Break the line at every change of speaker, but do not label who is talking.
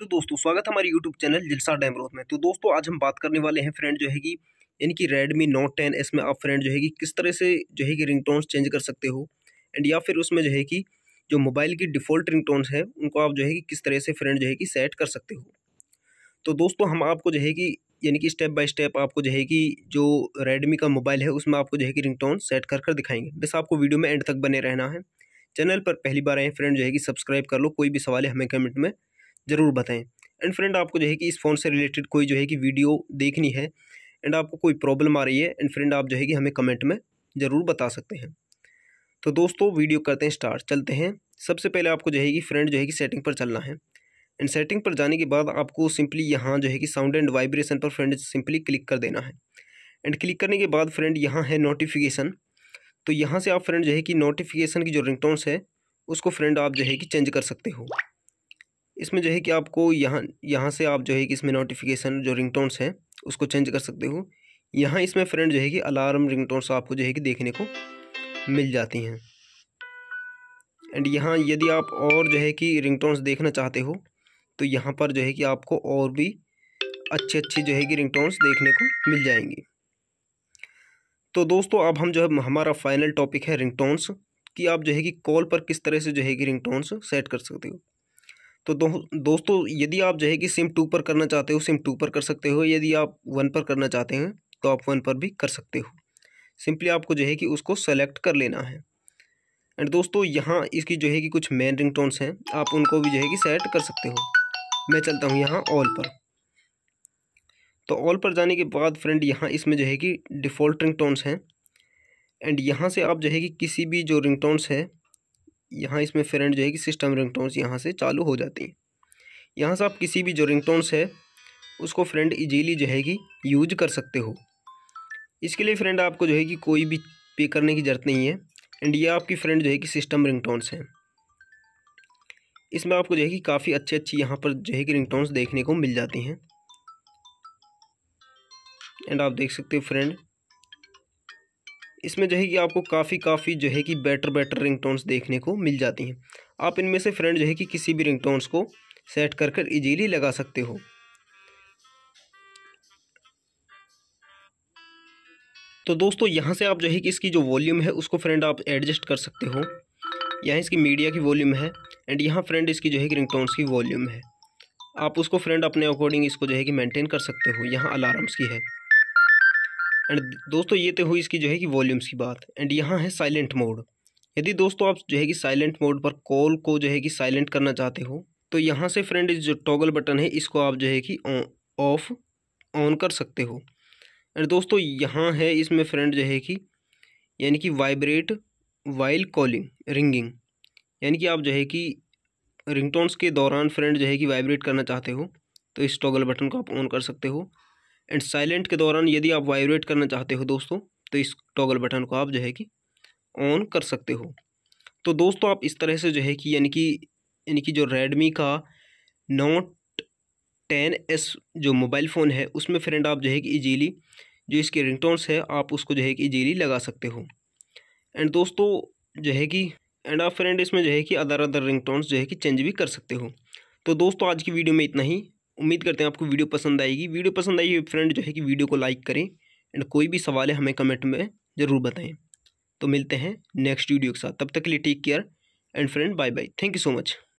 hello दोस्तों स्वागत है हमारे यूट्यूब चैनल जिलसा डैमरोथ में तो दोस्तों आज हम बात करने वाले हैं फ्रेंड जो है कि यानी कि रेडमी नोट टेन एस में आप फ्रेंड जो है कि किस तरह से जो है कि रिंग चेंज कर सकते हो एंड या फिर उसमें जो है कि जो मोबाइल की डिफ़ॉल्ट रिंग टोन्स हैं उनको आप जो है कि किस तरह से फ्रेंड जो है कि सेट कर सकते हो तो दोस्तों हम आपको जो है कि यानी कि स्टेप बाई स्टेप आपको जो है कि जो रेडमी का मोबाइल है उसमें आपको जो है कि रिंग सेट कर कर दिखाएंगे बस आपको वीडियो में एंड तक बने रहना है चैनल पर पहली बार आए फ्रेंड जो है कि सब्सक्राइब कर लो कोई भी सवाल है हमें कमेंट में ज़रूर बताएं एंड फ्रेंड आपको जो है कि इस फ़ोन से रिलेटेड कोई जो है कि वीडियो देखनी है एंड आपको कोई प्रॉब्लम आ रही है एंड फ्रेंड आप जो है कि हमें कमेंट में ज़रूर बता सकते हैं तो दोस्तों वीडियो करते हैं स्टार्ट चलते हैं सबसे पहले आपको जो है कि फ्रेंड जो है कि सेटिंग पर चलना है एंड सेटिंग पर जाने के बाद आपको सिंपली यहाँ जो है कि साउंड एंड वाइब्रेशन पर फ्रेंड सिंपली क्लिक कर देना है एंड क्लिक करने के बाद फ्रेंड यहाँ है नोटिफिकेशन तो यहाँ से आप फ्रेंड जो है कि नोटिफिकेशन की जो रिंगटोन्स है उसको फ्रेंड आप जो है कि चेंज कर सकते हो इसमें जो है कि आपको यहाँ यहाँ से आप जो है कि इसमें नोटिफिकेशन जो टोन्स हैं उसको चेंज कर सकते हो यहाँ इसमें फ्रेंड जो है कि अलार्म टोन्स आपको जो है कि देखने को मिल जाती हैं एंड यहाँ यदि आप और जो है कि टोन्स देखना चाहते हो तो यहाँ पर जो है कि आपको और भी अच्छे अच्छे जो है कि टोन्स देखने को मिल जाएंगी तो दोस्तों अब हम जो है हमारा फाइनल टॉपिक है टोन्स कि आप जो है कि कॉल पर किस तरह से जो है कि टोन्स सेट कर सकते हो तो दो, दोस्तों यदि आप जो है कि सिम टू पर करना चाहते हो सिम टू पर कर सकते हो यदि आप वन पर करना चाहते हैं तो आप वन पर भी कर सकते हो सिंपली आपको जो है कि उसको सेलेक्ट कर लेना है एंड दोस्तों यहाँ इसकी जो है कि कुछ मेन रिंग टोन्स हैं आप उनको भी जो है कि सेट कर सकते हो मैं चलता हूँ यहाँ ऑल पर तो ऑल पर जाने के बाद फ्रेंड यहाँ इसमें जो है कि डिफ़ॉल्ट रिंग टोन्स हैं एंड यहाँ से आप जो है कि किसी भी जो रिंग टोन्स है यहाँ इसमें फ्रेंड जो है कि सिस्टम रिंगटोन्स यहाँ से चालू हो जाती हैं यहाँ से आप किसी भी जो रिंगटोन्स है उसको फ्रेंड इजीली जो है कि यूज कर सकते हो इसके लिए फ्रेंड आपको जो है कि कोई भी पे करने की ज़रूरत नहीं है एंड ये आपकी फ्रेंड जो है कि सिस्टम रिंगटोन्स हैं इसमें आपको जो है कि काफ़ी अच्छी अच्छी यहाँ पर जो है कि रिंगटोन्स देखने को मिल जाती हैं एंड आप देख सकते हो फ्रेंड इसमें जो है कि आपको काफ़ी काफ़ी जो है कि बेटर बेटर रिंगटोन्स देखने को मिल जाती हैं आप इनमें से फ्रेंड जो है कि किसी भी रिंगटोन्स को सेट कर कर ईजीली लगा सकते हो तो दोस्तों यहाँ से आप जो है कि इसकी जो वॉल्यूम है उसको फ्रेंड आप एडजस्ट कर सकते हो यहाँ इसकी मीडिया की वॉल्यूम है एंड यहाँ फ्रेंड इसकी जो है कि रिंगटोन्स की वॉल्यूम है आप उसको फ्रेंड अपने अकॉर्डिंग इसको जो है कि मेंटेन कर सकते हो यहाँ अलार्म्स की है एंड दोस्तों ये तो हुई इसकी जो है कि वॉल्यूम्स की बात एंड यहाँ है साइलेंट मोड यदि दोस्तों आप जो है कि साइलेंट मोड पर कॉल को जो है कि साइलेंट करना चाहते हो तो यहाँ से फ्रेंड जो टॉगल बटन है इसको आप जो है कि ऑफ ऑन कर सकते हो एंड दोस्तों यहाँ है इसमें फ्रेंड जो है कि यानी कि वाइब्रेट वाइल कॉलिंग रिंगिंग यानी कि आप जो है कि रिंगटोन्स के दौरान फ्रेंड जो है कि वाइब्रेट करना चाहते हो तो इस टॉगल बटन को आप ऑन कर सकते हो एंड साइलेंट के दौरान यदि आप वाइब्रेट करना चाहते हो दोस्तों तो इस टॉगल बटन को आप जो है कि ऑन कर सकते हो तो दोस्तों आप इस तरह से जो है कि यानी कि यानी कि जो रेडमी का नोट टेन एस जो मोबाइल फ़ोन है उसमें फ्रेंड आप जो है कि ईजीली जो इसके रिंगटोन्स है आप उसको जो है कि ईजीली लगा सकते हो एंड दोस्तों जो है कि एंड आप फ्रेंड इसमें जो है कि अदर अदर रिंगटोन्स जो है कि चेंज भी कर सकते हो तो दोस्तों आज की वीडियो में इतना ही उम्मीद करते हैं आपको वीडियो पसंद आएगी वीडियो पसंद आई फ्रेंड जो है कि वीडियो को लाइक करें एंड कोई भी सवाल है हमें कमेंट में ज़रूर बताएं तो मिलते हैं नेक्स्ट वीडियो के साथ तब तक के लिए take care and friend bye bye thank you so much